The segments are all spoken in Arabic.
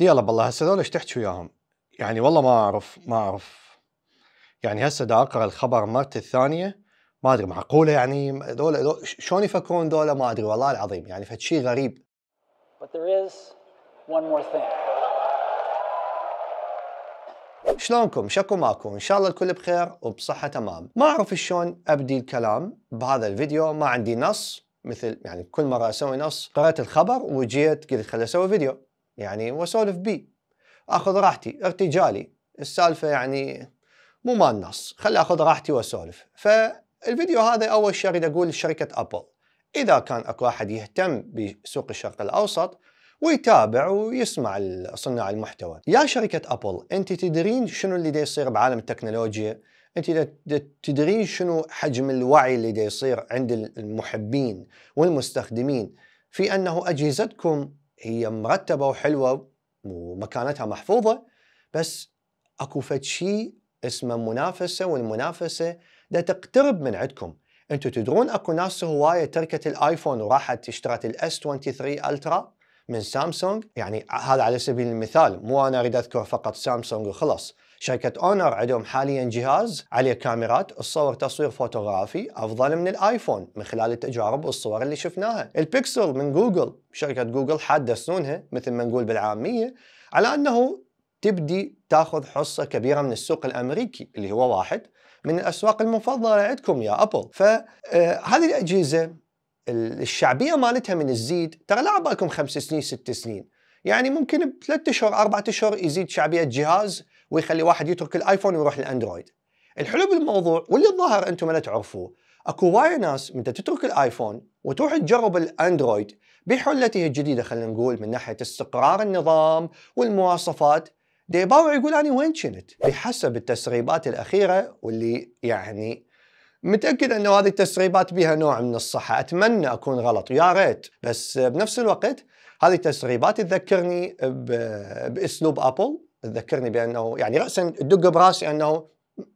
يلا بالله هسه هذول ايش تحكي وياهم؟ يعني والله ما اعرف ما اعرف يعني هسه دا اقرا الخبر مرت الثانيه ما ادري معقوله يعني دول, شلون يفكرون دول ما ادري والله العظيم يعني فد شيء غريب. But there is one more thing. شلونكم شكو ماكو ان شاء الله الكل بخير وبصحة تمام ما اعرف شلون ابدي الكلام بهذا الفيديو ما عندي نص مثل يعني كل مرة اسوي نص قرأت الخبر وجيت قلت خليني اسوي فيديو يعني واسولف بي اخذ راحتي ارتجالي السالفه يعني مو مال النص خلي اخذ راحتي واسولف فالفيديو هذا اول شيء اريد اقول لشركه ابل اذا كان اكو احد يهتم بسوق الشرق الاوسط ويتابع ويسمع صناع المحتوى يا شركة أبل أنت تدرين شنو اللي دا يصير بعالم التكنولوجيا أنت تدرين شنو حجم الوعي اللي دا يصير عند المحبين والمستخدمين في أنه أجهزتكم هي مرتبه وحلوه ومكانتها محفوظه بس اكو فد شيء اسمه منافسه والمنافسه دا تقترب من عندكم انتم تدرون اكو ناس هوايه تركت الايفون وراحت اشترت الاس 23 الترا من سامسونج يعني هذا على سبيل المثال مو انا اريد اذكر فقط سامسونج وخلص شركة اونر عندهم حاليا جهاز عليه كاميرات تصور تصوير فوتوغرافي افضل من الايفون من خلال التجارب والصور اللي شفناها البيكسل من جوجل شركة جوجل حادة سنونها مثل ما نقول بالعامية على انه تبدي تاخذ حصة كبيرة من السوق الامريكي اللي هو واحد من الاسواق المفضلة عندكم يا ابل فهذه آه، الاجهزة الشعبية مالتها من الزيد ترى لا عبالكم خمس سنين ست سنين يعني ممكن بثلاث اشهر اربع اشهر يزيد شعبيه جهاز ويخلي واحد يترك الايفون ويروح للاندرويد. الحلو بالموضوع واللي الظاهر انتم ما تعرفوه اكو وايد ناس من تترك الايفون وتروح تجرب الاندرويد بحلته الجديده خلينا نقول من ناحيه استقرار النظام والمواصفات ديباوع يقول انا وين كنت؟ بحسب التسريبات الاخيره واللي يعني متاكد انه هذه التسريبات بها نوع من الصحه، اتمنى اكون غلط يا ريت، بس بنفس الوقت هذه التسريبات تذكرني باسلوب ابل تذكرني بانه يعني راسا تدق براسي انه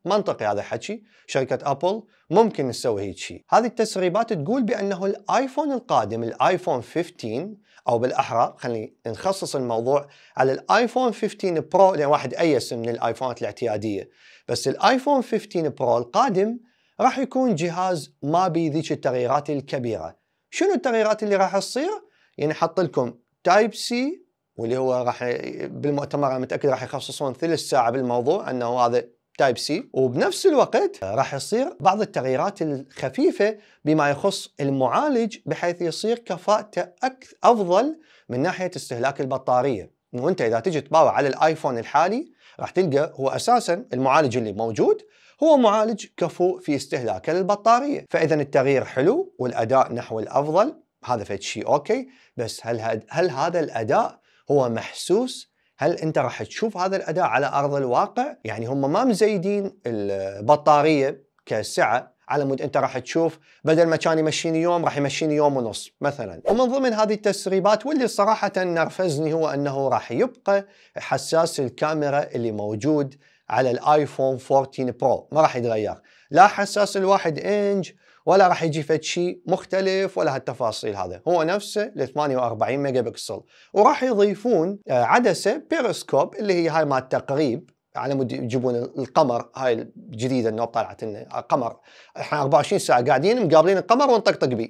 منطقي هذا الحكي شركه ابل ممكن تسوي هيك شيء هذه التسريبات تقول بانه الايفون القادم الايفون 15 او بالاحرى خلينا نخصص الموضوع على الايفون 15 برو لان واحد ايس من الايفونات الاعتياديه بس الايفون 15 برو القادم راح يكون جهاز ما بي ذيك التغييرات الكبيره شنو التغييرات اللي راح تصير يعني حط لكم تايب سي واللي هو راح بالمؤتمر انا متاكد راح يخصصون ثلث ساعه بالموضوع انه هذا تايب سي وبنفس الوقت راح يصير بعض التغييرات الخفيفه بما يخص المعالج بحيث يصير كفاءته أكثر افضل من ناحيه استهلاك البطاريه وانت اذا تجي تباوع على الايفون الحالي راح تلقى هو اساسا المعالج اللي موجود هو معالج كفو في استهلاكه للبطاريه فاذا التغيير حلو والاداء نحو الافضل هذا فد شيء اوكي بس هل هل هذا الاداء هو محسوس؟ هل انت راح تشوف هذا الاداء على ارض الواقع؟ يعني هم ما مزيدين البطاريه كسعه على مود انت راح تشوف بدل ما كان يمشيني يوم راح يمشيني يوم ونص مثلا ومن ضمن هذه التسريبات واللي صراحه نرفزني هو انه راح يبقى حساس الكاميرا اللي موجود على الايفون 14 برو ما راح يتغير لا حساس الواحد انج ولا راح يجي فد شيء مختلف ولا هالتفاصيل هذا هو نفسه ال 48 ميجا بكسل وراح يضيفون آه، عدسه بيرسكوب اللي هي هاي مال تقريب على مود يجيبون القمر هاي الجديده انه طلعت انه قمر احنا 24 ساعه قاعدين مقابلين القمر ونطقطق بيه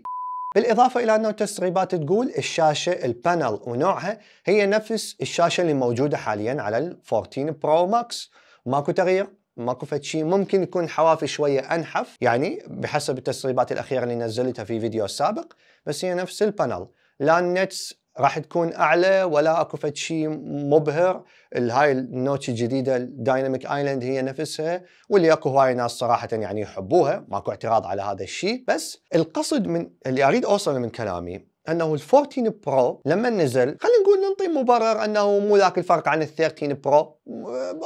بالإضافة إلى أنه التسريبات تقول الشاشة البانل ونوعها هي نفس الشاشة اللي موجودة حاليا على ال 14 برو ماكس ماكو تغيير ما قفت شيء ممكن يكون حوافي شوية أنحف يعني بحسب التسريبات الأخيرة اللي نزلتها في فيديو سابق بس هي نفس البانل لا النتس راح تكون اعلى ولا اكو فد شيء مبهر هاي النوتش الجديده الدايناميك ايلاند هي نفسها واللي اكو هواي ناس صراحه يعني يحبوها ماكو اعتراض على هذا الشيء بس القصد من اللي اريد اوصله من كلامي انه ال 14 برو لما نزل خلينا نقول ننطي مبرر انه مو ذاك الفرق عن ال 13 برو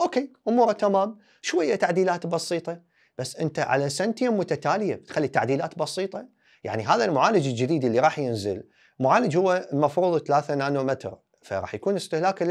اوكي اموره تمام شويه تعديلات بسيطه بس انت على سنتين متتاليه تخلي تعديلات بسيطه يعني هذا المعالج الجديد اللي راح ينزل معالج هو المفروض 3 نانومتر فراح يكون استهلاكه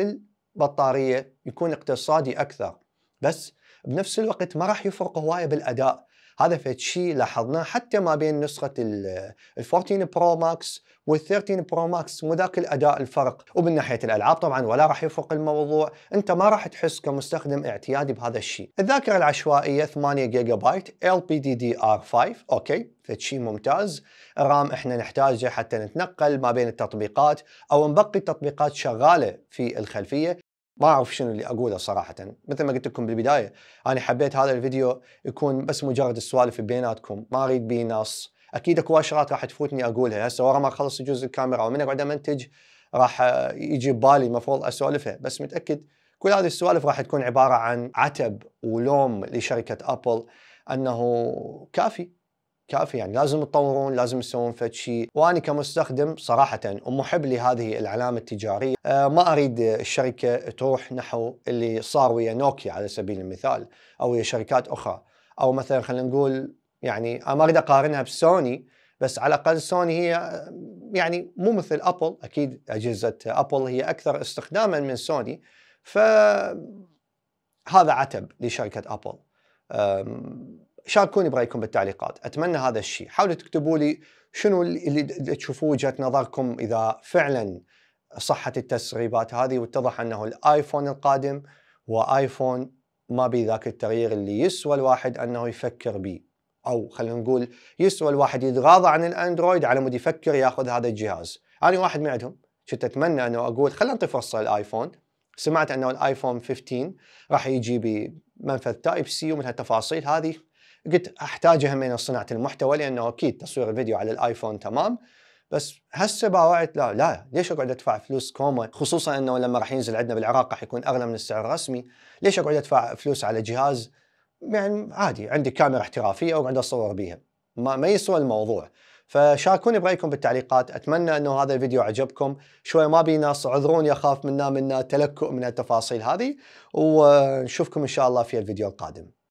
للبطاريه يكون اقتصادي اكثر بس بنفس الوقت ما راح يفرق هوايه بالاداء هذا فد شيء لاحظناه حتى ما بين نسخه ال 14 برو ماكس وال 13 برو ماكس مو ذاك الاداء الفرق ومن ناحيه الالعاب طبعا ولا راح يفرق الموضوع انت ما راح تحس كمستخدم اعتيادي بهذا الشيء الذاكره العشوائيه 8 جيجا بايت LPDDR5 اوكي شيء ممتاز الرام احنا نحتاجه حتى نتنقل ما بين التطبيقات او نبقي التطبيقات شغاله في الخلفيه ما اعرف شنو اللي اقوله صراحه مثل ما قلت لكم بالبدايه انا حبيت هذا الفيديو يكون بس مجرد السوالف بيناتكم ما اريد بيه نص اكيد اكو اشارات راح تفوتني اقولها هسه ورا ما اخلص جزء الكاميرا ومن اقعد امنتج راح يجي ببالي المفروض اسولفها بس متاكد كل هذه السوالف راح تكون عباره عن عتب ولوم لشركه ابل انه كافي كافي يعني لازم تطورون لازم تسوون فد شيء وانا كمستخدم صراحه ومحب لهذه العلامه التجاريه آه، ما اريد الشركه تروح نحو اللي صار ويا نوكيا على سبيل المثال او ويا شركات اخرى او مثلا خلينا نقول يعني انا ما اريد اقارنها بسوني بس على الاقل سوني هي آه، يعني مو مثل ابل اكيد اجهزه ابل هي اكثر استخداما من سوني ف هذا عتب لشركه ابل شاركوني برايكم بالتعليقات اتمنى هذا الشيء حاولوا تكتبوا لي شنو اللي تشوفوه وجهه نظركم اذا فعلا صحت التسريبات هذه واتضح انه الايفون القادم هو ايفون ما بي ذاك التغيير اللي يسوى الواحد انه يفكر به او خلينا نقول يسوى الواحد يتغاضى عن الاندرويد على مود يفكر ياخذ هذا الجهاز انا واحد من عندهم كنت اتمنى انه اقول خلينا نعطي فرصه للايفون سمعت انه الايفون 15 راح يجي بمنفذ تايب سي ومن هالتفاصيل هذه قلت احتاجها من صناعه المحتوى لانه اكيد تصوير الفيديو على الايفون تمام بس هسه باوعت لا لا ليش اقعد ادفع فلوس كوما خصوصا انه لما راح ينزل عندنا بالعراق راح يكون اغلى من السعر الرسمي ليش اقعد ادفع فلوس على جهاز يعني عادي عندي كاميرا احترافيه واقعد اصور بيها ما, ما يسوى الموضوع فشاركوني برايكم بالتعليقات اتمنى انه هذا الفيديو عجبكم شوي ما بي ناس عذروني اخاف منا منا تلكؤ من التفاصيل هذه ونشوفكم ان شاء الله في الفيديو القادم